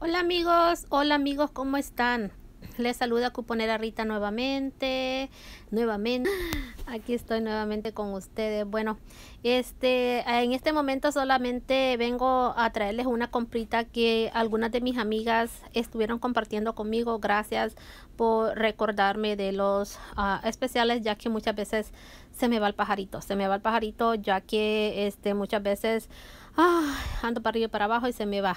Hola amigos, hola amigos, ¿cómo están? Les saluda Cuponera Rita nuevamente, nuevamente. Aquí estoy nuevamente con ustedes. Bueno, este, en este momento solamente vengo a traerles una comprita que algunas de mis amigas estuvieron compartiendo conmigo. Gracias por recordarme de los ah, especiales, ya que muchas veces se me va el pajarito, se me va el pajarito, ya que este, muchas veces ah, ando para arriba y para abajo y se me va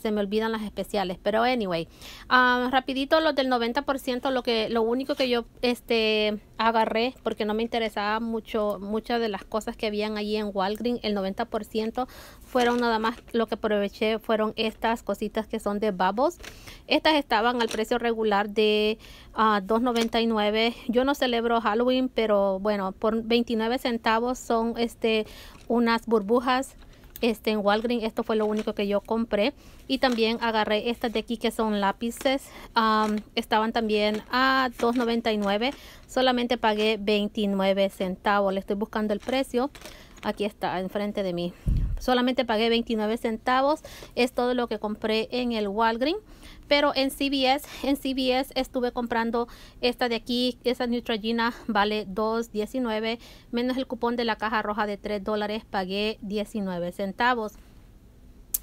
se me olvidan las especiales, pero anyway, ah, rapidito los del 90%, lo que lo único que yo este agarré porque no me interesaba mucho muchas de las cosas que habían allí en Walgreens, el 90% fueron nada más lo que aproveché fueron estas cositas que son de Bubbles. Estas estaban al precio regular de 2.99. Ah, yo no celebro Halloween, pero bueno, por 29 centavos son este unas burbujas este en Walgreens esto fue lo único que yo compré y también agarré estas de aquí que son lápices estaban también a 2.99 solamente pagué 29 centavos le estoy buscando el precio aquí está enfrente de mí solamente pagué 29 centavos es todo lo que compré en el Walgreens pero en CVS, en CVS estuve comprando esta de aquí, esa Neutrogena vale 2.19 menos el cupón de la caja roja de 3 dólares, pagué 19 centavos.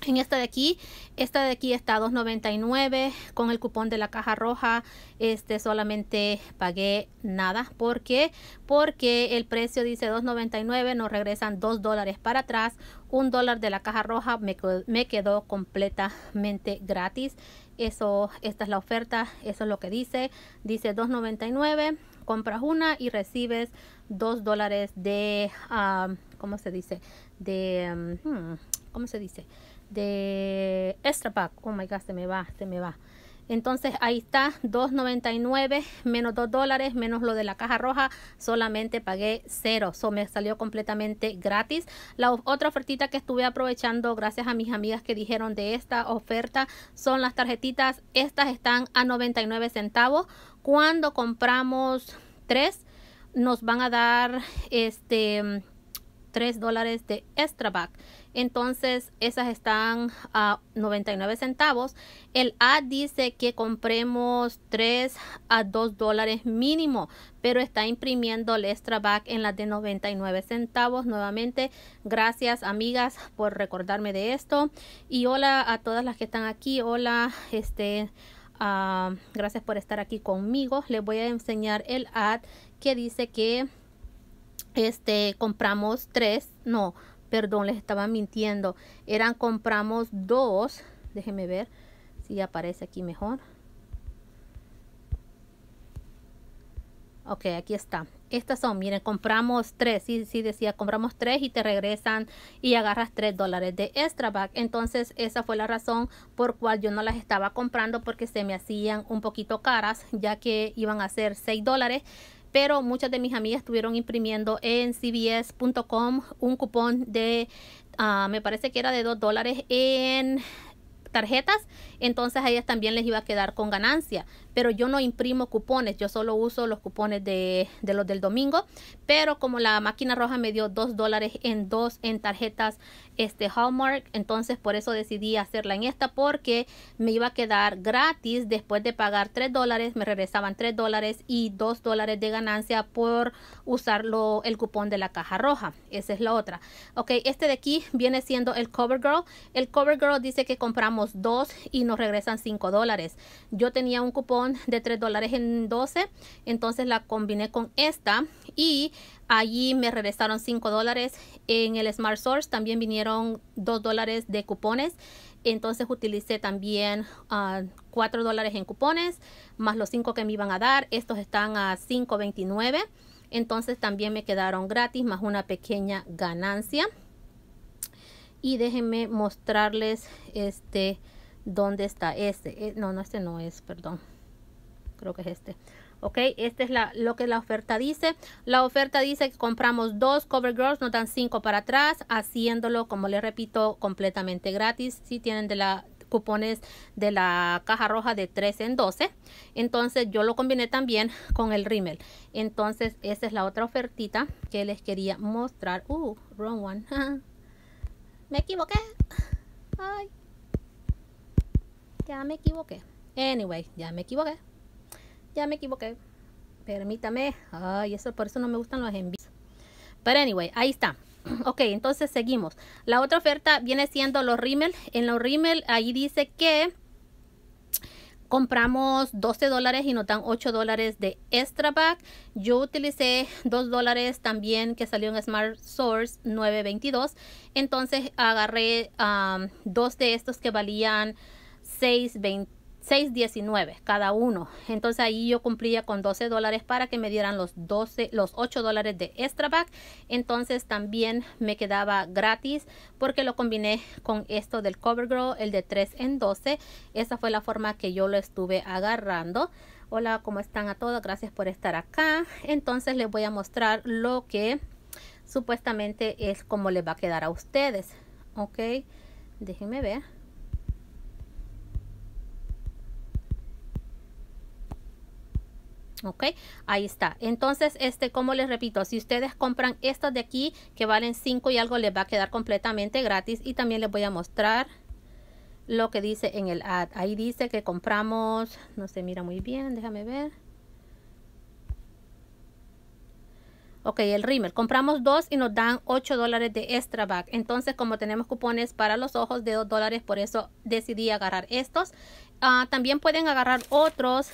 En esta de aquí, esta de aquí está 2.99 con el cupón de la caja roja, este solamente pagué nada, ¿por qué? Porque el precio dice 2.99, nos regresan 2 dólares para atrás, un dólar de la caja roja me, me quedó completamente gratis. Eso, esta es la oferta, eso es lo que dice. Dice 2.99, compras una y recibes 2 dólares de, ¿cómo se dice? De, hmm, ¿cómo se dice? De extra pack. Oh my God, se me va, se me va. Entonces ahí está, 2.99 menos 2 dólares menos lo de la caja roja, solamente pagué cero. Eso me salió completamente gratis. La otra ofertita que estuve aprovechando gracias a mis amigas que dijeron de esta oferta son las tarjetitas. Estas están a 99 centavos. Cuando compramos tres nos van a dar este 3 dólares de extra back. Entonces, esas están a 99 centavos. El ad dice que compremos 3 a 2 dólares mínimo, pero está imprimiendo el extra back en las de 99 centavos. Nuevamente, gracias amigas por recordarme de esto. Y hola a todas las que están aquí. Hola, este. Ah, gracias por estar aquí conmigo. Les voy a enseñar el ad que dice que este, compramos tres, no, perdón, les estaba mintiendo, eran compramos dos, déjenme ver si aparece aquí mejor. Ok, aquí está. Estas son, miren, compramos tres. Sí, sí decía, compramos tres y te regresan y agarras tres dólares de extra back. Entonces, esa fue la razón por cual yo no las estaba comprando porque se me hacían un poquito caras, ya que iban a ser seis dólares pero muchas de mis amigas estuvieron imprimiendo en cbs.com un cupón de, ah, me parece que era de 2 dólares en tarjetas, entonces a ellas también les iba a quedar con ganancia. Pero yo no imprimo cupones, yo solo uso los cupones de, los del domingo. Pero como la máquina roja me dio 2 dólares en dos en tarjetas este Hallmark, entonces por eso decidí hacerla en esta porque me iba a quedar gratis después de pagar 3 dólares, me regresaban 3 dólares y 2 dólares de ganancia por usarlo el cupón de la caja roja. Esa es la otra. Ok, este de aquí viene siendo el Cover Girl. El Cover Girl dice que compramos dos y nos regresan cinco dólares. Yo tenía un cupón de tres dólares en 12, entonces la combiné con esta y allí me regresaron cinco dólares. En el Smart Source también vinieron dos dólares de cupones. Entonces utilicé también ah, cuatro 4 dólares en cupones, más los 5 que me iban a dar. Estos están a 5.29. Entonces también me quedaron gratis, más una pequeña ganancia y déjenme mostrarles este dónde está este eh, no no este no es perdón creo que es este ok este es la lo que la oferta dice la oferta dice que compramos dos cover girls nos dan cinco para atrás haciéndolo como les repito completamente gratis si tienen de la cupones de la caja roja de 3 en 12 entonces yo lo combiné también con el rímel entonces esa es la otra ofertita que les quería mostrar uh wrong one Me equivoqué. Ay. Ya me equivoqué. Anyway, ya me equivoqué. Ya me equivoqué. Permítame. Ay, eso por eso no me gustan los envíos. Pero anyway, ahí está. Ok, entonces seguimos. La otra oferta viene siendo los rímel. En los rímel ahí dice que compramos 12 dólares y nos dan 8 dólares de extra pack. Yo utilicé 2 dólares también que salió en Smart Source 922. Entonces agarré dos de estos que valían 6.20 6.19 cada uno. Entonces ahí yo cumplía con 12 dólares para que me dieran los 12, los 8 dólares de extra back. Entonces también me quedaba gratis porque lo combiné con esto del CoverGirl, el de 3 en 12. Esa fue la forma que yo lo estuve agarrando. Hola, ¿cómo están a todos? Gracias por estar acá. Entonces les voy a mostrar lo que supuestamente es como les va a quedar a ustedes. Ok, déjenme ver. ok ahí está entonces este como les repito si ustedes compran estas de aquí que valen 5 y algo les va a quedar completamente gratis y también les voy a mostrar lo que dice en el ad ahí dice que compramos no se mira muy bien déjame ver Ok, el rímel. Compramos dos y nos dan 8 dólares de extra back. Entonces, como tenemos cupones para los ojos de 2 dólares, por eso decidí agarrar estos. Ah, también pueden agarrar otros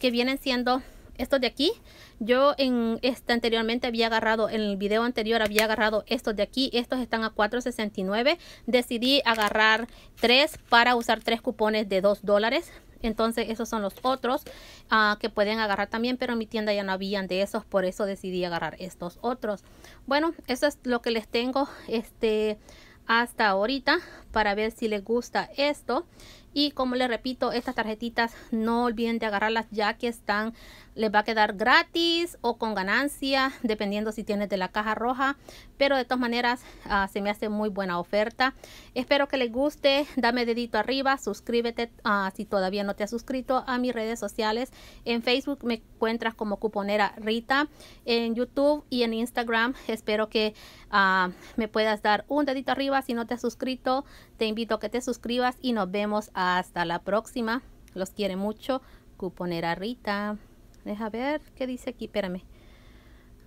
que vienen siendo estos de aquí. Yo en este anteriormente había agarrado, en el video anterior había agarrado estos de aquí. Estos están a 4.69. Decidí agarrar tres para usar tres cupones de 2 dólares. Entonces esos son los otros ah, que pueden agarrar también, pero en mi tienda ya no habían de esos, por eso decidí agarrar estos otros. Bueno, eso es lo que les tengo este, hasta ahorita para ver si les gusta esto. Y como les repito, estas tarjetitas no olviden de agarrarlas ya que están les va a quedar gratis o con ganancia, dependiendo si tienes de la caja roja. Pero de todas maneras, ah, se me hace muy buena oferta. Espero que les guste. Dame dedito arriba, suscríbete ah, si todavía no te has suscrito a mis redes sociales. En Facebook me encuentras como cuponera Rita, en YouTube y en Instagram. Espero que ah, me puedas dar un dedito arriba si no te has suscrito. Te invito a que te suscribas y nos vemos hasta la próxima. Los quiere mucho, cuponera Rita. Deja ver qué dice aquí, espérame.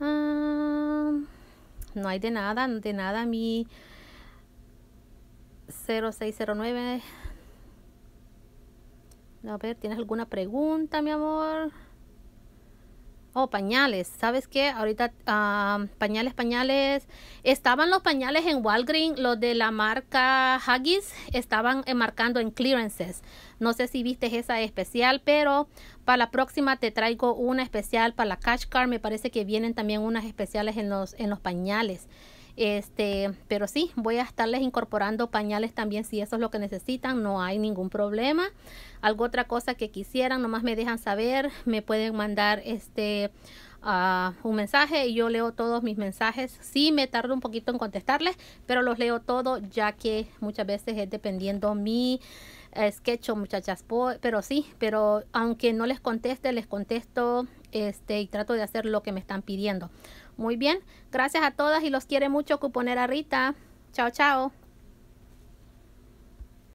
ah no hay de nada, de nada mi 0609. A ver, ¿tienes alguna pregunta, mi amor? Oh, pañales. ¿Sabes qué? Ahorita ah, pañales, pañales. Estaban los pañales en Walgreens, los de la marca Huggies, estaban marcando en clearances. No sé si viste esa especial, pero para la próxima te traigo una especial para la Cash Car. Me parece que vienen también unas especiales en los, en los pañales. Este, pero sí, voy a estarles incorporando pañales también si eso es lo que necesitan, no hay ningún problema. Algo otra cosa que quisieran, nomás me dejan saber, me pueden mandar este ah, un mensaje y yo leo todos mis mensajes. Sí, me tardo un poquito en contestarles, pero los leo todo ya que muchas veces es dependiendo mi sketch sketch, muchachas. Pero sí, pero aunque no les conteste, les contesto este y trato de hacer lo que me están pidiendo. Muy bien, gracias a todas y los quiere mucho Cuponera Rita. Chao, chao.